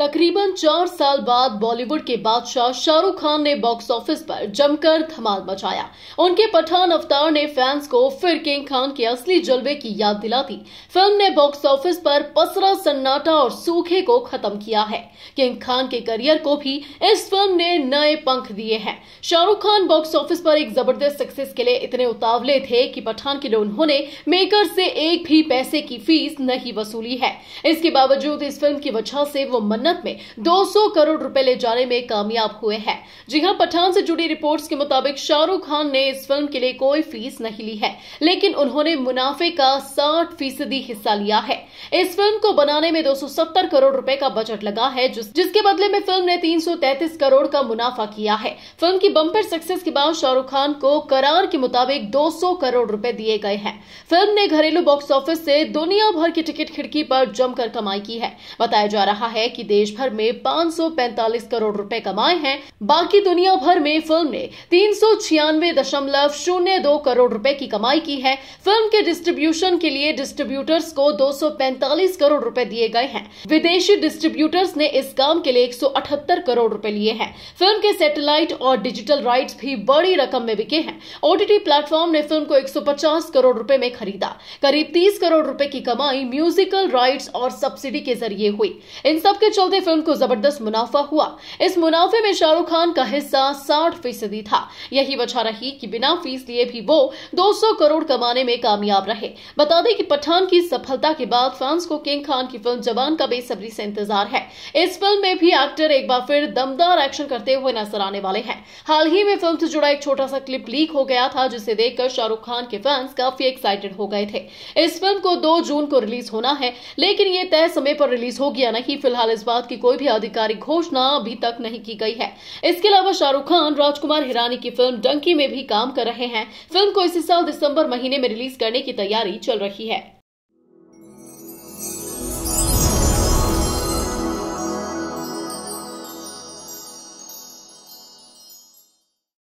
तकरीबन चार साल बाद बॉलीवुड के बादशाह शाहरुख खान ने बॉक्स ऑफिस पर जमकर धमाल मचाया उनके पठान अवतार ने फैंस को फिर किंग खान के असली जलवे की याद दिला दी फिल्म ने बॉक्स ऑफिस पर पसरा सन्नाटा और सूखे को खत्म किया है किंग खान के करियर को भी इस फिल्म ने नए पंख दिए हैं शाहरुख खान बॉक्स ऑफिस पर एक जबरदस्त सक्सेस के लिए इतने उतावले थे कि पठान के लिए उन्होंने मेकर से एक भी पैसे की फीस नहीं वसूली है इसके बावजूद इस फिल्म की वजह से वो मन्ना मदद में 200 करोड़ रुपए ले जाने में कामयाब हुए हैं जी हां पठान से जुड़ी रिपोर्ट्स के मुताबिक शाहरुख खान ने इस फिल्म के लिए कोई फीस नहीं ली है लेकिन उन्होंने मुनाफे का साठ फीसदी हिस्सा लिया है इस फिल्म को बनाने में दो करोड़ रूपए का बजट लगा है जिस, जिसके बदले में फिल्म ने तीन करोड़ का मुनाफा किया है फिल्म की बंपर सक्सेस के बाद शाहरुख खान को करार के मुताबिक दो करोड़ रूपए दिए गए हैं फिल्म ने घरेलू बॉक्स ऑफिस से दुनिया भर की टिकट खिड़की पर जमकर कमाई की है बताया जा रहा है की देश देश भर में 545 करोड़ रुपए कमाए हैं बाकी दुनिया भर में फिल्म ने तीन करोड़ रुपए की कमाई की है फिल्म के डिस्ट्रीब्यूशन के लिए डिस्ट्रीब्यूटर्स को 245 करोड़ रुपए दिए गए हैं विदेशी डिस्ट्रीब्यूटर्स ने इस काम के लिए एक करोड़ रूपए लिए हैं फिल्म के सेटेलाइट और डिजिटल राइट भी बड़ी रकम में बिके हैं ओटीटी प्लेटफॉर्म ने फिल्म को एक करोड़ रूपए में खरीदा करीब तीस करोड़ रूपए की कमाई म्यूजिकल राइट्स और सब्सिडी के जरिए हुई इन सब के चलते चलते फिल्म को जबरदस्त मुनाफा हुआ इस मुनाफे में शाहरुख खान का हिस्सा साठ फीसदी था यही वजह रही कि बिना फीस लिए भी वो 200 करोड़ कमाने में कामयाब रहे बता दें कि पठान की सफलता के बाद फैंस को किंग खान की फिल्म जवान का बेसब्री से इंतजार है इस फिल्म में भी एक्टर एक बार फिर दमदार एक्शन करते हुए नजर आने वाले हैं हाल ही में फिल्म से जुड़ा एक छोटा सा क्लिप लीक हो गया था जिसे देखकर शाहरुख खान के फैंस काफी एक्साइटेड हो गए थे इस फिल्म को दो जून को रिलीज होना है लेकिन ये तय समय पर रिलीज होगी या नहीं फिलहाल इस बात की कोई भी आधिकारिक घोषणा अभी तक नहीं की गई है इसके अलावा शाहरुख खान राजकुमार हिरानी की फिल्म डंकी में भी काम कर रहे हैं फिल्म को इसी साल दिसंबर महीने में रिलीज करने की तैयारी चल रही है